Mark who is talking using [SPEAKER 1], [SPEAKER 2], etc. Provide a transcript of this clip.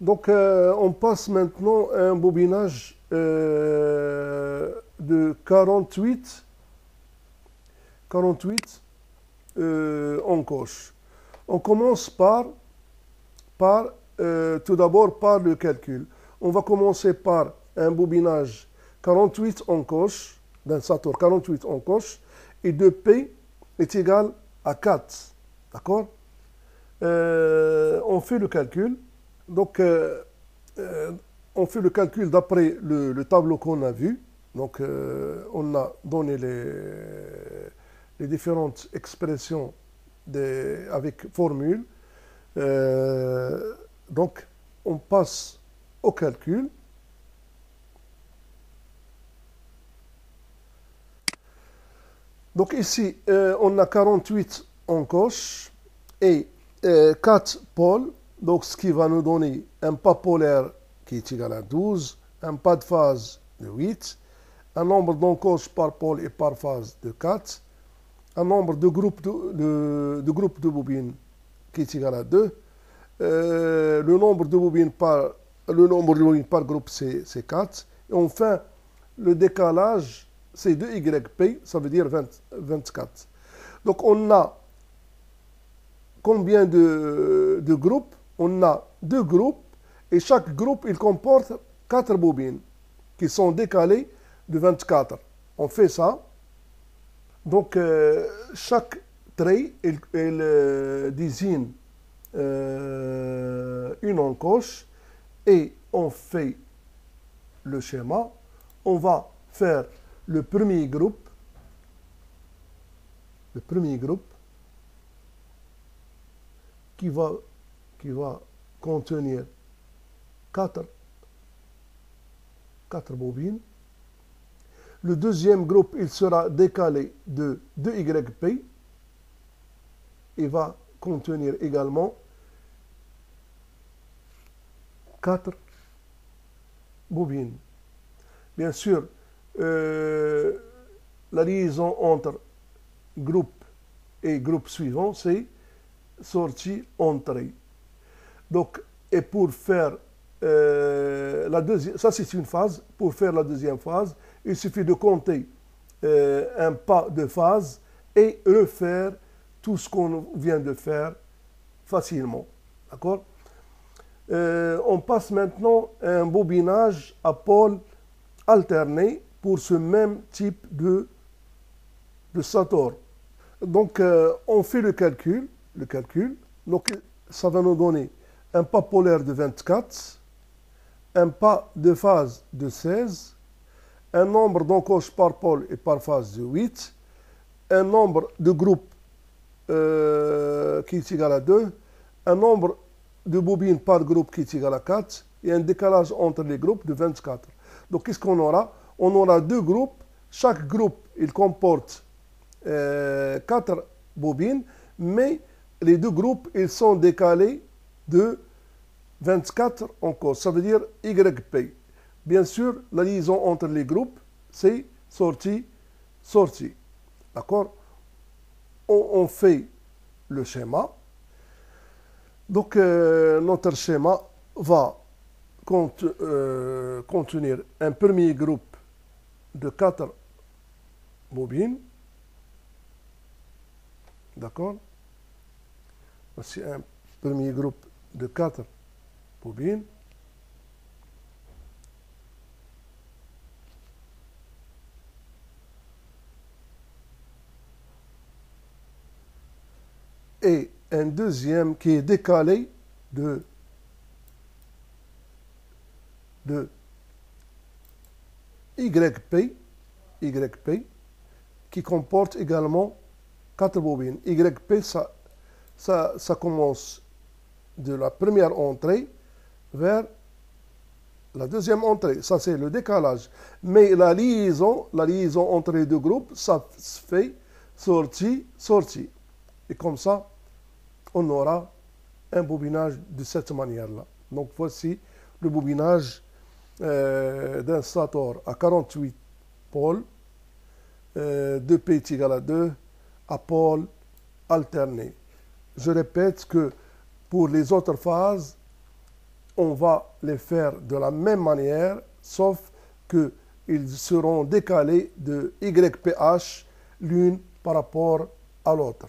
[SPEAKER 1] Donc, euh, on passe maintenant à un bobinage euh, de 48, 48 euh, en coche. On commence par, tout d'abord par le calcul. On va commencer par un bobinage 48 en coche, d'un 48 en coche, et de p est égal à 4. D'accord On fait le calcul. Donc, euh, euh, on fait le calcul d'après le, tableau qu'on a vu. Donc, euh, on a donné les, différentes expressions avec formule. donc, on passe au calcul. Donc ici, on a 48 en coche et 4 pôles donc ce qui va nous donner un pas polaire qui est égal à 12, un pas de phase de 8, un nombre d'encoches par pôle et par phase de 4, un nombre de groupes de, groupes de bobines qui est égal à 2, euh, le nombre de bobines par le nombre de par groupe c'est 4, et enfin le décalage c'est 2YP, ça veut dire 24. Donc on a combien de groupes on a deux groupes et chaque groupe il comporte quatre bobines qui sont décalées de 24. On fait ça. Donc euh, chaque trait il, euh, désigne euh, une encoche et on fait le schéma. On va faire le premier groupe. Le premier groupe qui va qui va contenir 4 quatre bobines. Le deuxième groupe, il sera décalé de 2YP et va contenir également quatre bobines. Bien sûr, euh, la liaison entre groupe et groupe suivant, c'est sortie-entrée. Donc, et pour faire euh, la deuxième, ça c'est une phase, pour faire la deuxième phase, il suffit de compter euh, un pas de phase et refaire tout ce qu'on vient de faire facilement. D'accord euh, On passe maintenant à un bobinage à pôle alterné pour ce même type de, de Sator. Donc, on fait le calcul, le calcul, donc ça va nous donner un pas polaire de 24, un pas de phase de 16, un nombre d'encoches par pôle et par phase de 8, un nombre de groupes euh, qui est égal à 2, un nombre de bobines par groupe qui est égal à 4 et un décalage entre les groupes de 24. Donc qu'est-ce qu'on aura On aura deux groupes, chaque groupe il comporte 4 euh, bobines, mais les deux groupes ils sont décalés de 24 encore, ça veut dire YP. Bien sûr, la liaison entre les groupes, c'est sortie, sortie. D'accord on, fait le schéma. Donc, euh, notre schéma va euh, contenir un premier groupe de 4 bobines. D'accord Voici un premier groupe de 4 Bobine. Et un deuxième qui est décalé de, de YP, YP, qui comporte également quatre bobines. YP, ça, ça, ça commence de la première entrée vers la deuxième entrée. Ça, c'est le décalage. Mais la liaison, la liaison entre les deux groupes, ça se fait sortie, sortie. Et comme ça, on aura un bobinage de cette manière-là. Donc, voici le bobinage euh, d'un stator à 48 pôles, euh, de P est égal à 2, à pôles alterné. Je répète que pour les autres phases, on va les faire de la même manière, sauf qu'ils seront décalés de YPH l'une par rapport à l'autre.